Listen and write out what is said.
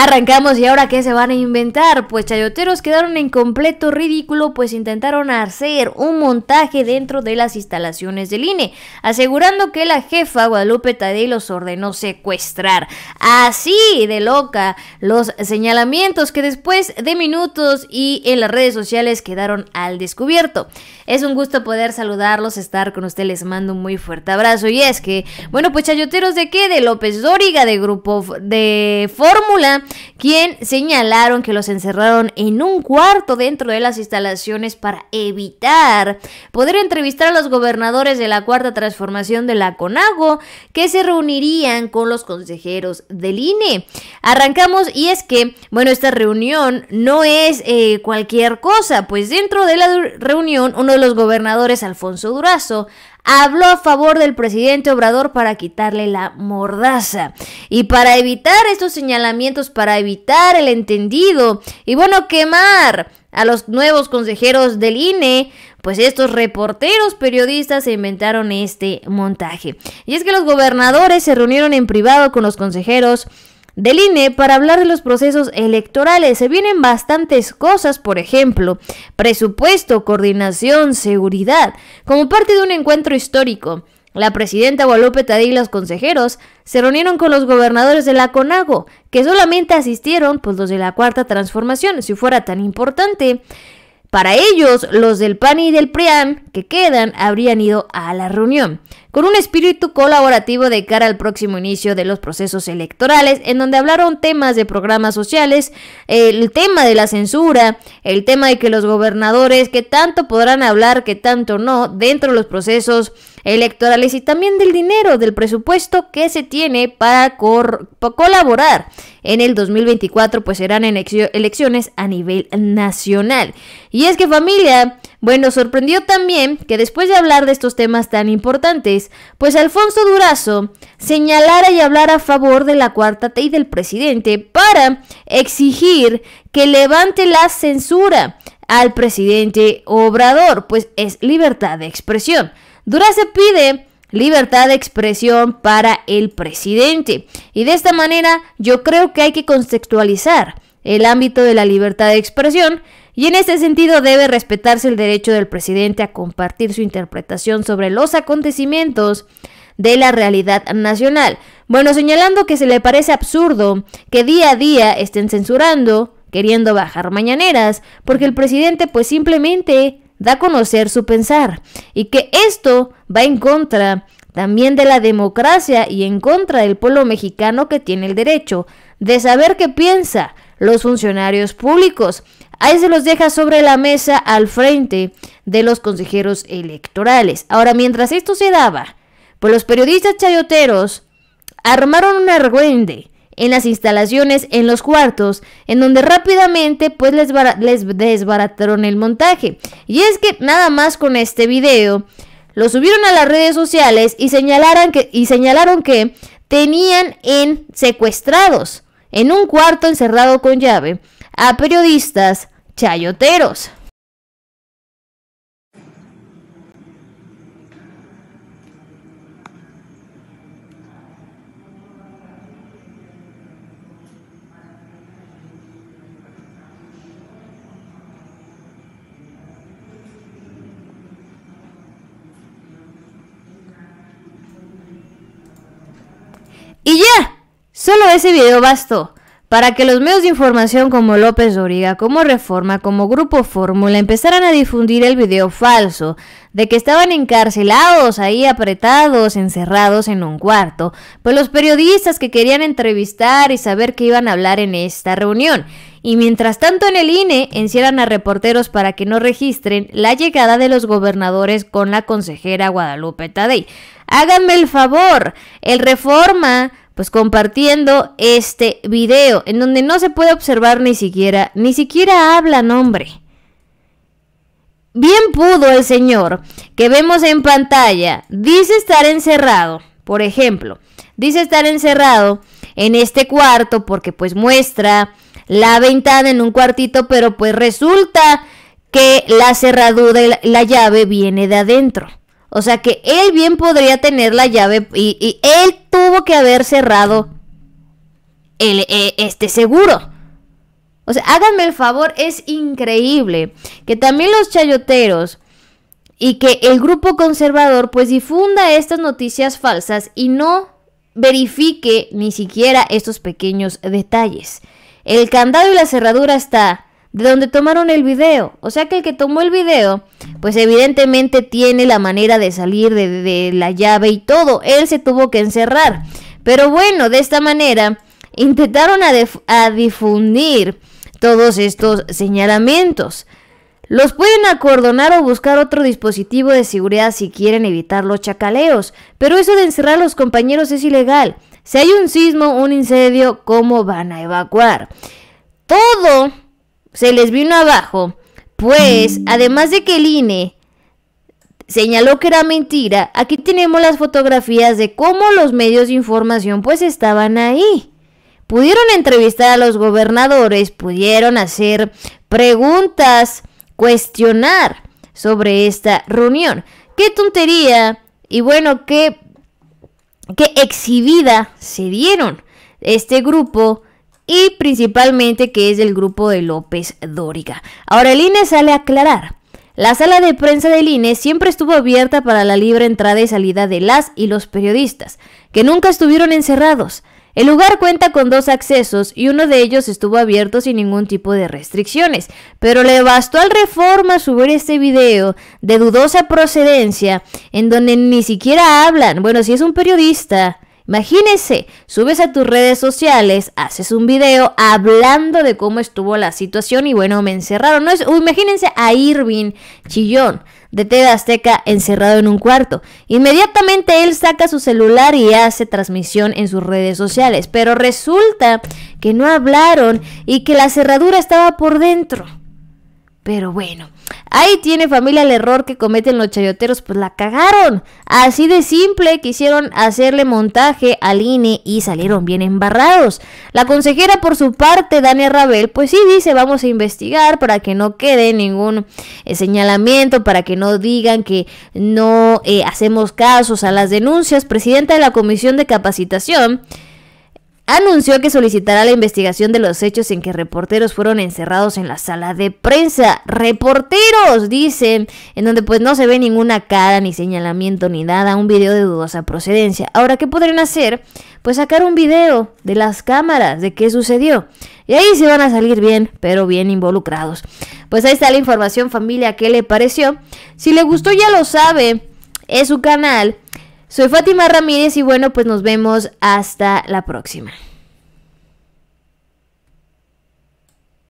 Arrancamos y ahora qué se van a inventar, pues chayoteros quedaron en completo ridículo pues intentaron hacer un montaje dentro de las instalaciones del INE, asegurando que la jefa Guadalupe Tadei los ordenó secuestrar. Así de loca los señalamientos que después de minutos y en las redes sociales quedaron al descubierto. Es un gusto poder saludarlos, estar con ustedes, les mando un muy fuerte abrazo y es que, bueno pues chayoteros de qué, de López Dóriga, de Grupo de Fórmula, quien señalaron que los encerraron en un cuarto dentro de las instalaciones para evitar poder entrevistar a los gobernadores de la cuarta transformación de la CONAGO, que se reunirían con los consejeros del INE. Arrancamos y es que, bueno, esta reunión no es eh, cualquier cosa, pues dentro de la reunión uno de los gobernadores, Alfonso Durazo, habló a favor del presidente Obrador para quitarle la mordaza y para evitar estos señalamientos, para evitar el entendido y bueno, quemar a los nuevos consejeros del INE, pues estos reporteros periodistas se inventaron este montaje. Y es que los gobernadores se reunieron en privado con los consejeros del INE para hablar de los procesos electorales. Se vienen bastantes cosas, por ejemplo, presupuesto, coordinación, seguridad, como parte de un encuentro histórico. La presidenta Guadalupe Tadí y los consejeros se reunieron con los gobernadores de la CONAGO, que solamente asistieron pues, los de la Cuarta Transformación, si fuera tan importante. Para ellos, los del PAN y del PRIAN que quedan habrían ido a la reunión con un espíritu colaborativo de cara al próximo inicio de los procesos electorales, en donde hablaron temas de programas sociales, eh, el tema de la censura, el tema de que los gobernadores, que tanto podrán hablar, que tanto no, dentro de los procesos electorales y también del dinero, del presupuesto que se tiene para, colaborar en el 2024, pues serán elecciones a nivel nacional. Y es que familia, bueno, sorprendió también que después de hablar de estos temas tan importantes, pues Alfonso Durazo señalara y hablara a favor de la cuarta T del presidente para exigir que levante la censura al presidente Obrador, pues es libertad de expresión. Durazo pide libertad de expresión para el presidente y de esta manera yo creo que hay que contextualizar el ámbito de la libertad de expresión y en este sentido debe respetarse el derecho del presidente a compartir su interpretación sobre los acontecimientos de la realidad nacional. Bueno, señalando que se le parece absurdo que día a día estén censurando, queriendo bajar mañaneras, porque el presidente pues simplemente da a conocer su pensar y que esto va en contra también de la democracia y en contra del pueblo mexicano que tiene el derecho de saber qué piensa los funcionarios públicos. Ahí se los deja sobre la mesa al frente de los consejeros electorales. Ahora, mientras esto se daba, pues los periodistas chayoteros armaron un argüende en las instalaciones, en los cuartos, en donde rápidamente pues les, desbarataron el montaje. Y es que nada más con este video lo subieron a las redes sociales y, que, y señalaron que tenían en secuestrados en un cuarto encerrado con llave a periodistas chayoteros. Solo ese video bastó para que los medios de información como López Origa, como Reforma, como Grupo Fórmula empezaran a difundir el video falso de que estaban encarcelados ahí apretados, encerrados en un cuarto, pues los periodistas que querían entrevistar y saber qué iban a hablar en esta reunión. Y mientras tanto en el INE encierran a reporteros para que no registren la llegada de los gobernadores con la consejera Guadalupe Tadei. Háganme el favor, el Reforma pues compartiendo este video en donde no se puede observar ni siquiera, ni siquiera habla nombre. Bien pudo el señor que vemos en pantalla, dice estar encerrado, por ejemplo, dice estar encerrado en este cuarto porque pues muestra la ventana en un cuartito, pero pues resulta que la cerradura la llave viene de adentro. O sea que él bien podría tener la llave y, él tuvo que haber cerrado el, eh, este seguro. O sea, háganme el favor, es increíble que también los chayoteros y que el grupo conservador pues difunda estas noticias falsas y no verifique ni siquiera estos pequeños detalles. El candado y la cerradura está de donde tomaron el video. O sea que el que tomó el video, pues evidentemente tiene la manera de salir de, la llave y todo. Él se tuvo que encerrar. Pero bueno, de esta manera intentaron a, a difundir todos estos señalamientos. Los pueden acordonar o buscar otro dispositivo de seguridad si quieren evitar los chacaleos, pero eso de encerrar a los compañeros es ilegal. Si hay un sismo, un incendio, ¿cómo van a evacuar? Todo se les vino abajo, pues además de que el INE señaló que era mentira, aquí tenemos las fotografías de cómo los medios de información pues estaban ahí. Pudieron entrevistar a los gobernadores, pudieron hacer preguntas, cuestionar sobre esta reunión. Qué tontería y bueno, qué, qué exhibida se dieron este grupo y principalmente que es del grupo de López Dóriga. Ahora el INE sale a aclarar. La sala de prensa del INE siempre estuvo abierta para la libre entrada y salida de las y los periodistas, que nunca estuvieron encerrados. El lugar cuenta con dos accesos y uno de ellos estuvo abierto sin ningún tipo de restricciones, pero le bastó al Reforma subir este video de dudosa procedencia en donde ni siquiera hablan. Bueno, si es un periodista, Imagínense, subes a tus redes sociales, haces un video hablando de cómo estuvo la situación y bueno, me encerraron. No es, imagínense a Irving Chillón de TED Azteca encerrado en un cuarto. Inmediatamente él saca su celular y hace transmisión en sus redes sociales, pero resulta que no hablaron y que la cerradura estaba por dentro. Pero bueno, Ahí tiene familia el error que cometen los chayoteros, pues la cagaron. Así de simple quisieron hacerle montaje al INE y salieron bien embarrados. La consejera por su parte, Dania Rabel, pues sí dice vamos a investigar para que no quede ningún eh, señalamiento, para que no digan que no eh, hacemos casos a las denuncias. Presidenta de la Comisión de Capacitación anunció que solicitará la investigación de los hechos en que reporteros fueron encerrados en la sala de prensa. Reporteros, dicen, en donde pues no se ve ninguna cara, ni señalamiento, ni nada, un video de dudosa procedencia. Ahora, ¿qué podrían hacer? Pues sacar un video de las cámaras, de qué sucedió. Y ahí se van a salir bien, pero bien involucrados. Pues ahí está la información familia, ¿qué le pareció? Si le gustó ya lo sabe, es su canal. Soy Fátima Ramírez y bueno, pues nos vemos hasta la próxima.